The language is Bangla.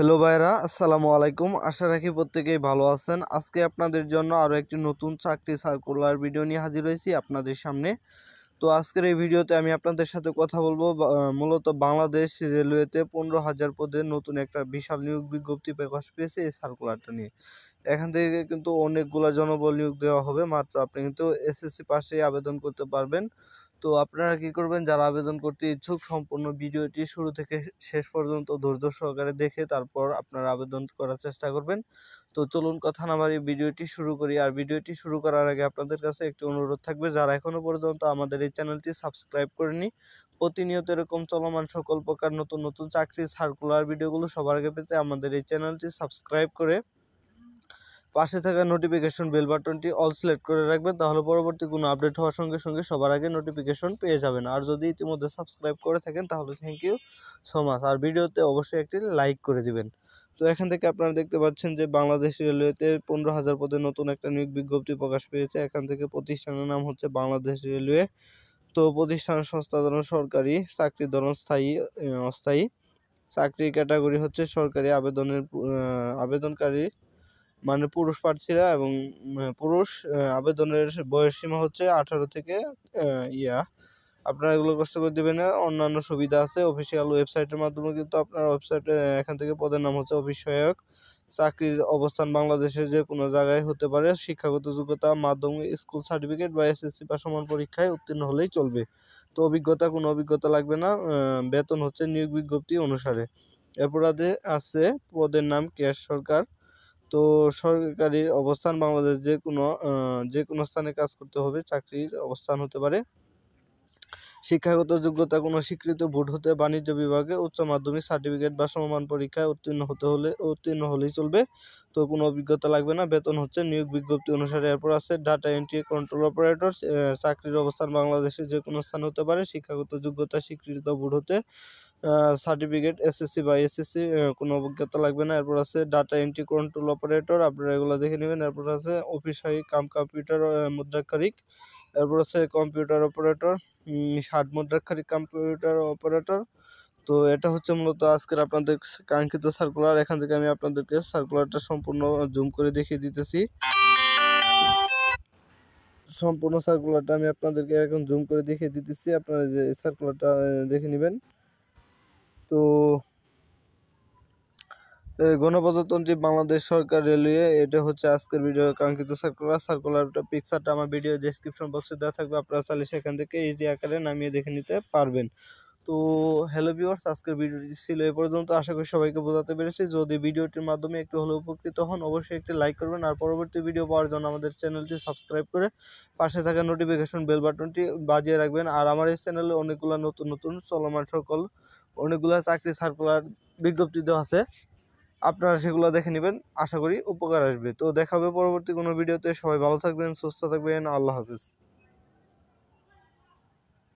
হ্যালো ভাইরা আসসালামু আলাইকুম আশা রাখি প্রত্যেকেই ভালো আছেন আজকে আপনাদের জন্য আরও একটি নতুন চাকরি সার্কুলার ভিডিও নিয়ে হাজির হয়েছি আপনাদের সামনে তো আজকের এই ভিডিওতে আমি আপনাদের সাথে কথা বলবো মূলত বাংলাদেশ রেলওয়েতে পনেরো হাজার পদে নতুন একটা বিশাল নিয়োগ বিজ্ঞপ্তি প্রকাশ পেয়েছে এই সার্কুলারটা নিয়ে এখান থেকে কিন্তু অনেকগুলা জনবল নিয়োগ দেওয়া হবে মাত্র আপনি কিন্তু এসএসসি পাশে আবেদন করতে পারবেন তো আপনারা কি করবেন যারা আবেদন করতে ইচ্ছুক সম্পূর্ণ ভিডিওটি শুরু থেকে শেষ পর্যন্ত ধৈর্য সহকারে দেখে তারপর আপনারা আবেদন করার চেষ্টা করবেন তো চলুন কথা না এই ভিডিওটি শুরু করি আর ভিডিওটি শুরু করার আগে আপনাদের কাছে একটি অনুরোধ থাকবে যারা এখনও পর্যন্ত আমাদের এই চ্যানেলটি সাবস্ক্রাইব করেনি প্রতিনিয়ত এরকম চলমান সকল প্রকার নতুন নতুন চাকরি সার্কুলার ভিডিওগুলো সবার আগে পেতে আমাদের এই চ্যানেলটি সাবস্ক্রাইব করে পাশে থাকা নোটিফিকেশন বেল বাটনটি অল সিলেক্ট করে রাখবেন তাহলে পরবর্তী কোনো আপডেট হওয়ার সঙ্গে সঙ্গে সবার আগে নোটিফিকেশন পেয়ে যাবেন আর যদি ইতিমধ্যে সাবস্ক্রাইব করে থাকেন তাহলে থ্যাংক ইউ সো মাচ আর ভিডিওতে অবশ্যই একটি লাইক করে দিবেন তো এখান থেকে আপনারা দেখতে পাচ্ছেন যে বাংলাদেশ রেলওয়েতে পনেরো হাজার পদে নতুন একটা নিয়োগ বিজ্ঞপ্তি প্রকাশ পেয়েছে এখান থেকে প্রতিষ্ঠানের নাম হচ্ছে বাংলাদেশ রেলওয়ে তো প্রতিষ্ঠান সংস্থা ধরুন সরকারি চাকরি ধরন স্থায়ী অস্থায়ী চাকরির ক্যাটাগরি হচ্ছে সরকারি আবেদনের আবেদনকারী মানে পুরুষ প্রার্থীরা এবং পুরুষ আবেদনের বয়স সীমা হচ্ছে আঠারো থেকে ইয়া আপনারা এগুলো কষ্ট করে দেবেন না অন্যান্য সুবিধা আছে অফিসিয়াল ওয়েবসাইটের মাধ্যমে কিন্তু আপনার ওয়েবসাইটে এখান থেকে পদের নাম হচ্ছে অফিস সহায়ক চাকরির অবস্থান বাংলাদেশের যে কোনো জায়গায় হতে পারে শিক্ষাগত যোগ্যতা মাধ্যমিক স্কুল সার্টিফিকেট বা এসএসসি বা সমান পরীক্ষায় উত্তীর্ণ হলেই চলবে তো অভিজ্ঞতা কোনো অভিজ্ঞতা লাগবে না বেতন হচ্ছে নিয়োগ বিজ্ঞপ্তি অনুসারে এরপর আছে পদের নাম কেয়ার সরকার তো সরকারির অবস্থান বাংলাদেশ যে কোনো যে কোনো স্থানে কাজ করতে হবে চাকরির অবস্থান হতে পারে শিক্ষাগত যোগ্যতা কোনো স্বীকৃত ভোট হতে বাণিজ্য বিভাগে উচ্চ মাধ্যমিক সার্টিফিকেট বা সমমান পরীক্ষায় উত্তীর্ণ হতে হলে উত্তীর্ণ হলেই চলবে তো কোনো অভিজ্ঞতা লাগবে না বেতন হচ্ছে নিয়োগ বিজ্ঞপ্তি অনুসারে এরপর আছে ডাটা এন্ট্রি কন্ট্রোল অপারেটর চাকরির অবস্থান বাংলাদেশে যে কোনো স্থান হতে পারে শিক্ষাগত যোগ্যতা স্বীকৃত ভোট হতে সার্টিফিকেট এসএসসি বা এসএসসি কোনো অভিজ্ঞতা লাগবে না এরপর আছে ডাটা এন্ট্রি কন্ট্রোল অপারেটর আপনারা এগুলো দেখে নেবেন এরপর আছে অফিস সহায়িক কাম কম্পিউটার মুদ্রাক্ষারিক এরপর আছে কম্পিউটার অপারেটর ষাট মুদ্রাক্ষারিক কম্পিউটার অপারেটর তো এটা হচ্ছে মূলত আজকের আপনাদের কাঙ্ক্ষিত সার্কুলার এখান থেকে আমি আপনাদেরকে সার্কুলারটা সম্পূর্ণ জুম করে দেখিয়ে দিতেছি সম্পূর্ণ সার্কুলারটা আমি আপনাদেরকে এখন জুম করে দেখিয়ে দিতেছি আপনারা যে সার্কুলারটা দেখে নেবেন তো গণপ্রজাতন্ত্রী বাংলাদেশ সরকার রেলওয়ে এটা হচ্ছে আজকের ভিডিও কাঙ্ক্ষিত সার্কুলার সার্কুলারটা পিকচারটা আমার ভিডিও ডিসক্রিপশন বক্সে দেওয়া থাকবে আপনারা চাইলে সেখান থেকে এইচডি আকারে নামিয়ে দেখে নিতে পারবেন তো হ্যালো ভিউয়ার্স আজকের ভিডিওটি ছিল এ পর্যন্ত আশা করি সবাইকে বোঝাতে পেরেছি যদি ভিডিওটির মাধ্যমে একটু হলেও উপকৃত হন অবশ্যই একটি লাইক করবেন আর পরবর্তী ভিডিও পাওয়ার জন্য আমাদের চ্যানেলটি সাবস্ক্রাইব করে পাশে থাকা নোটিফিকেশন বেল বাটনটি বাজিয়ে রাখবেন আর আমার এই চ্যানেলে অনেকগুলো নতুন নতুন চলমান সকল অনেকগুলো চাকরি সার্কুলার বিজ্ঞপ্তি দেওয়া আছে আপনারা সেগুলো দেখে নেবেন আশা করি উপকার আসবে তো দেখাবে পরবর্তী কোনো ভিডিওতে সবাই ভালো থাকবেন সুস্থ থাকবেন আল্লাহ হাফিজ